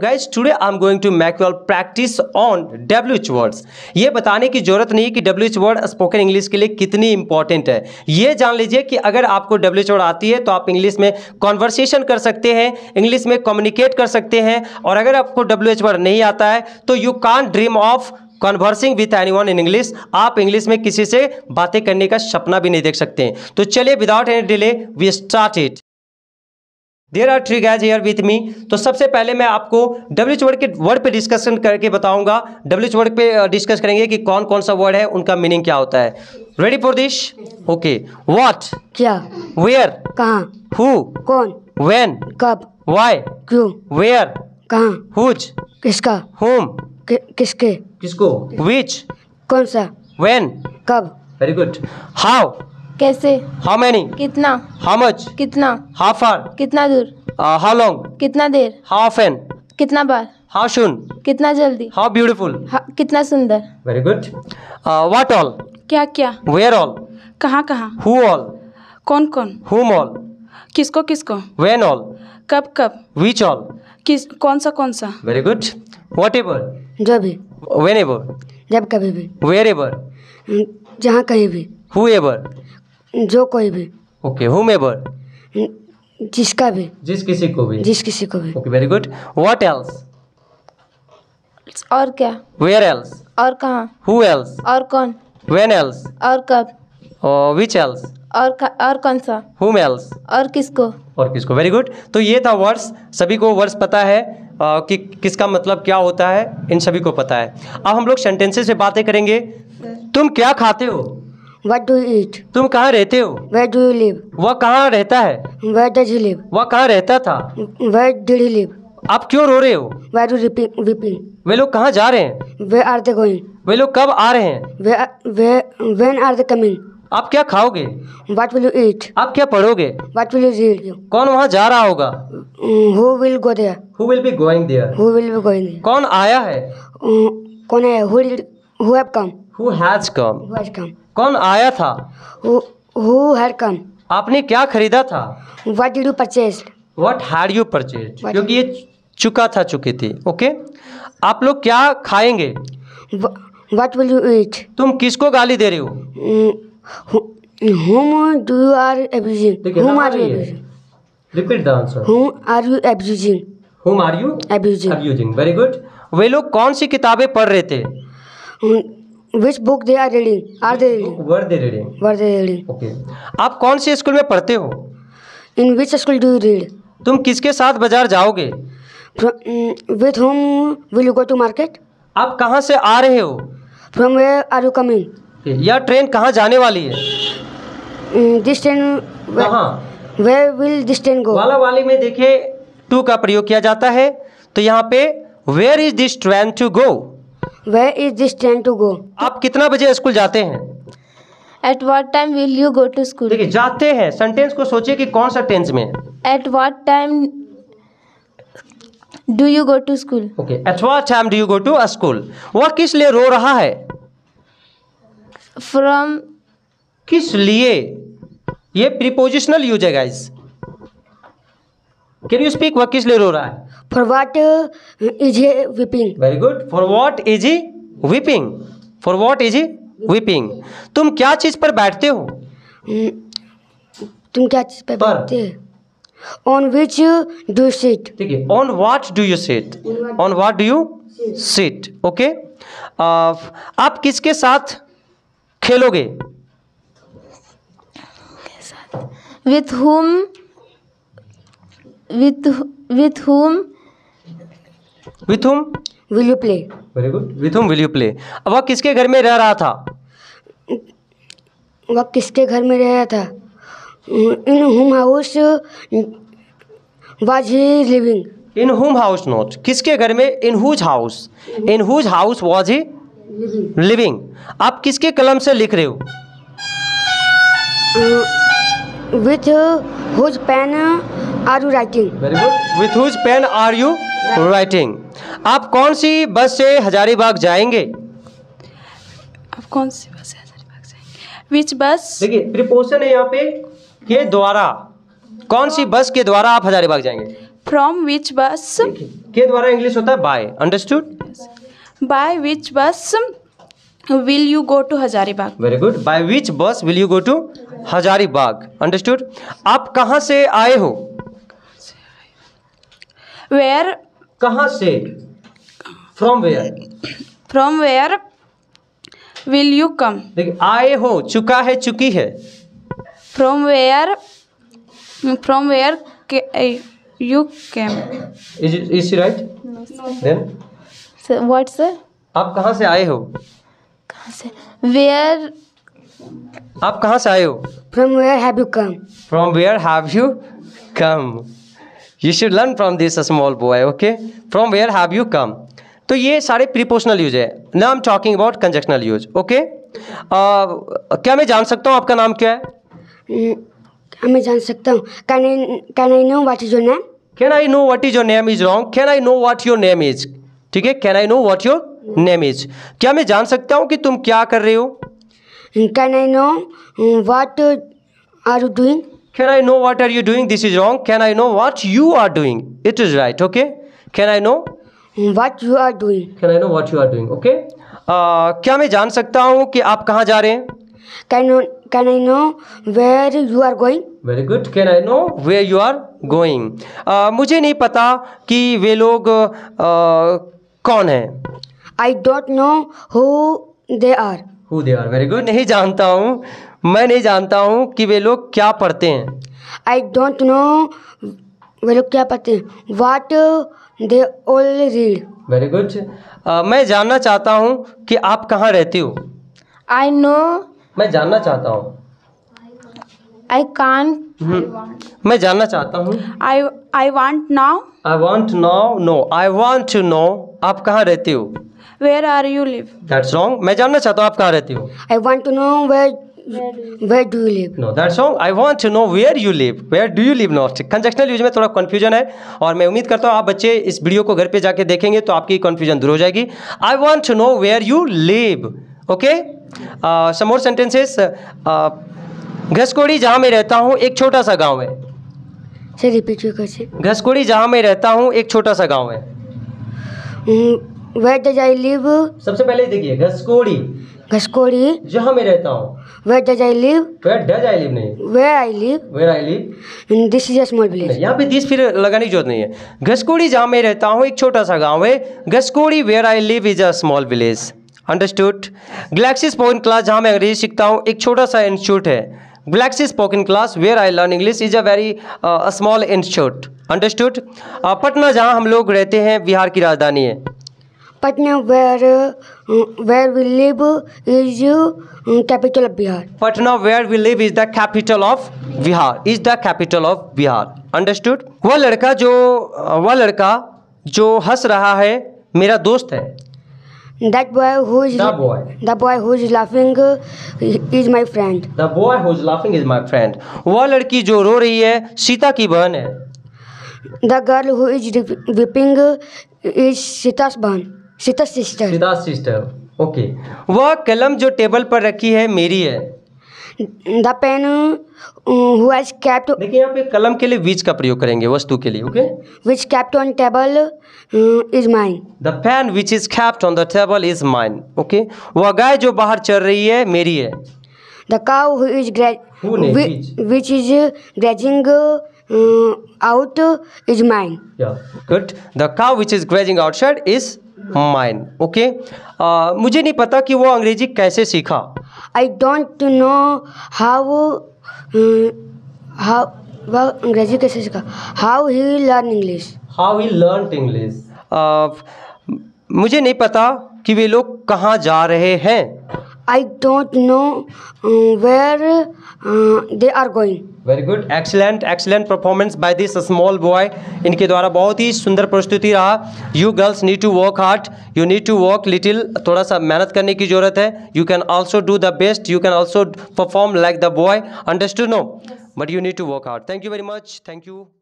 Guys today I am going to make your practice on W H words ये बताने की जरूरत नहीं कि W H word spoken English के लिए कितनी इंपॉर्टेंट है ये जान लीजिए कि अगर आपको डब्ल्यू एच वर्ड आती है तो आप इंग्लिश में कॉन्वर्सेशन कर सकते हैं इंग्लिश में कम्युनिकेट कर सकते हैं और अगर आपको डब्ल्यू एच वर्ड नहीं आता है तो you can dream of conversing with anyone in English आप इंग्लिश में किसी से बातें करने का सपना भी नहीं देख सकते हैं तो चलिए without any delay we start it there are three guys here with me तो सबसे पहले मैं आपको डब्ल्यू वर्ड के वर्ड पे डिस्कशन करके बताऊंगा डब्ल्यू वर्ड पे डिस्कस करेंगे कि कौन कौन सा वर्ड है उनका मीनिंग क्या होता है ready for this okay what क्या वेयर कहा हु कौन वेन कब वाई क्यू वेयर कहा हुज किसका होम कि, किसके किसको विच कौन सा वेन कब वेरी गुड हाउ कैसे हाउ मैनी कितना हाउ मच कितना हाफ आर कितना दूर हाउ uh, लॉन्ग कितना देर हाउ ऑफन कितना बार हाउ सुन कितना जल्दी हाउ ब्यूटिफुल कितना सुंदर वेरी गुड वाट ऑल क्या क्या वेयर ऑल कहाँ कहाँ हु ऑल कौन कौन हुम ऑल किसको किसको वेन ऑल कब कब विच ऑल किस कौन सा कौन सा वेरी गुड वॉट एवर जो भी वेन एवर जब कभी भी वेयर एवर जहाँ कहीं भी हु एवर जो कोई भी ओके हुम एवर जिसका भी जिस किसी को भी जिस किसी को भी okay very good what else और क्या वेयर एल्स और कहाँ हु एल्स और कौन व्हेन एल्स और कब विच oh, एल्स और और कौन सा हुम एल्स और किसको और किसको वेरी गुड तो ये था वर्ड्स सभी को वर्ड्स पता है आ, कि किसका मतलब क्या होता है इन सभी को पता है अब हम लोग सेंटेंसेस से बातें करेंगे तुम क्या खाते हो वट डू ईट तुम कहाँ रहते हो वे डू यू लिव वह कहाँ रहता है वे डज ही लिव वह कहाँ रहता था वे डिड ही लिव आप क्यों रो रहे हो वे डू वीपिंग वे लोग कहाँ जा रहे हैं वे आर दे गोइंग वे लोग कब आ रहे हैं वे वे वेन आर दे कमिंग आप क्या खाओगे वट विल यू ईट आप क्या पढ़ोगे वट विल यू रीड कौन वहाँ जा रहा होगा who will go there who will be going there who will be going कौन आया है mm, कौन है who have come who has come who has come कौन आया था हु हर कम आपने क्या खरीदा था what did you purchase what had you purchase क्योंकि ये चुका था चुकी थी ओके आप लोग क्या खाएंगे वट विल यू ईट तुम किसको गाली दे रहे हो whom do you are abusing whom are you repeat the answer whom are you abusing whom are you abusing abusing very good वे लोग कौन सी किताबें पढ़ रहे थे mm, Which book they are reading? Are they reading? Were they reading? Were they reading? Okay. आप कौन से स्कूल में पढ़ते हो In which school do you read? तुम किसके साथ बाजार जाओगे whom will you go to market? आप कहाँ से आ रहे हो From where are you coming? यह ट्रेन कहाँ जाने वाली है train कहाँ? Where will this train go? वाला वाली में देखे टू का प्रयोग किया जाता है तो यहाँ पे where is this train to go Where is this train to go आप कितना बजे स्कूल जाते हैं at what time will you go to school देखिए जाते हैं सेंटेंस को सोचिए कि कौन सा टेंस में है At time do you go to school okay at what time do you go to school वह किस लिए रो रहा है फ्रॉम किस लिए ये प्रिपोजिशनल यूज है गाइस Can you speak वह किस लिए रो रहा है for what is he weeping very good for what is he weeping for what तुम क्या चीज पर बैठते हो hmm. तुम क्या चीज पर, बैठते हो On which do you sit? ठीक है on what do you sit? On what do you sit? Okay uh, आप किसके साथ खेलोगे With whom? with with whom with whom will you play very good with whom will you play अब वह किसके घर में रह रहा था वह किसके घर में रह रहा था in whom house was he living in whom house note किसके घर में in whose house in whose house was he living आप किसके कलम से लिख रहे हो with whose pen are you writing very good with whose pen are you writing आप कौन सी बस से हजारीबाग जाएंगे आप कौन सी बस से हजारीबाग जाएंगे विच बस देखिए प्रिपोजन है यहाँ पे के द्वारा कौन सी बस के द्वारा आप हजारीबाग जाएंगे फ्रॉम विच बस के द्वारा इंग्लिश होता है bye understood by which bus will you go to Hazaribagh very good by which bus will you go to Hazaribagh understood आप कहाँ से आए हो वेयर कहाँ से from where from where will you come देखिए आए हो चुका है चुकी है from where from where you came is is right then what से आप कहाँ से आए हो कहाँ से वेयर आप कहाँ से आए हो from where have you come from where have you come you should learn from this small boy okay from where have you come तो ये सारे प्रिपोशनल यूज है ना am talking about conjunctional use okay क्या मैं जान सकता हूँ आपका नाम क्या है क्या hmm, मैं जान सकता हूँ can I know what is your name can I know what is your name is wrong can I know what your name is ठीक है can I know what your name is क्या मैं जान सकता हूँ कि तुम क्या कर रहे हो can I know what are you doing Can I know what are you doing? This is wrong. Can I know what you are doing? It is right. Okay. Can I know what you are doing? Can I know what you are doing? Okay. Uh, क्या मैं जान सकता हूँ कि आप कहाँ जा रहे हैं? Can I, can I know where you are going? Very good. Can I know where you are going? Uh, मुझे नहीं पता कि वे लोग uh, कौन हैं? I don't know who they are. Who they are. Very good. नहीं जानता हूँ मैं नहीं जानता हूँ कि वे लोग क्या पढ़ते हैं आई डोंट नो वे लोग क्या पढ़ते हैं what they all read very good मैं जानना चाहता हूँ कि आप कहाँ रहती हो आई नो मैं जानना चाहता हूँ आई कान मैं जानना चाहता हूँ I I want now I want now no I want to know आप कहाँ रहती हो where are you live that's wrong मैं जानना चाहता हूँ आप कहाँ रहती हो I want to know where Where do you live? No, that's wrong. I want to know where you live. Where do you live now? Conjunctional use में थोड़ा confusion है और मैं उम्मीद करता हूँ आप बच्चे इस वीडियो को घर पे जाके देखेंगे तो आपकी confusion दूर हो जाएगी I I want to know where you live okay some more sentences Ghaskodi जहाँ मैं रहता हूँ एक छोटा सा गांव है sir repeat you question Ghaskodi जहाँ मैं रहता हूँ एक छोटा सा गांव है वेयर डज आई लिव सबसे पहले देखिए घसकोड़ी घसकोड़ी जहाँ मैं रहता हूँ where does I live where does I live नहीं where I live where I live in this is small village यहाँ पे दिस फिर लगाने की जरूरत नहीं है घसकोड़ी जहाँ मैं रहता हूँ एक छोटा सा गाँव है Ghaskodi where I live is a small village understood Galaxy spoken class जहाँ मैं अंग्रेजी सीखता हूँ एक छोटा सा इंस्टीट्यूट है Galaxy spoken class where I learn English is a very small institute understood Patna जहाँ हम लोग रहते हैं बिहार की राजधानी है Patna where where we live is capital of Bihar Patna where we live is the capital of Bihar is the capital of Bihar understood वह लड़का जो uh, वह लड़का जो हंस रहा है मेरा दोस्त है That boy who is the boy, the boy who is laughing uh, is my friend. The boy who is laughing is my friend. वह लड़की जो रो रही है सीता की बहन है The girl who is weeping uh, is Sita's बहन Sita sister Sita sister okay वह कलम जो टेबल पर रखी है मेरी है द पेन हुज कैप्ट देखिए यहाँ पे कलम के लिए विच का प्रयोग करेंगे वस्तु के लिए okay which kept on table is mine the pen which is kept on the table is mine okay वह गाय जो बाहर चल रही है मेरी है the cow who is which is grazing out is mine good the cow which is grazing outside is mine okay uh, मुझे नहीं पता कि वो अंग्रेजी कैसे सीखा I don't know how how वह अंग्रेजी कैसे सीखा how he learn English how he learn English मुझे नहीं पता कि वे लोग कहाँ जा रहे हैं I don't know uh, where uh, they are going. Very good excellent excellent performance by this small boy इनके द्वारा बहुत ही सुंदर प्रस्तुति रहा you girls need to work hard you need to work little थोड़ा सा मेहनत करने की जरूरत है you can also do the best you can also perform like the boy understood no but you need to work hard thank you very much thank you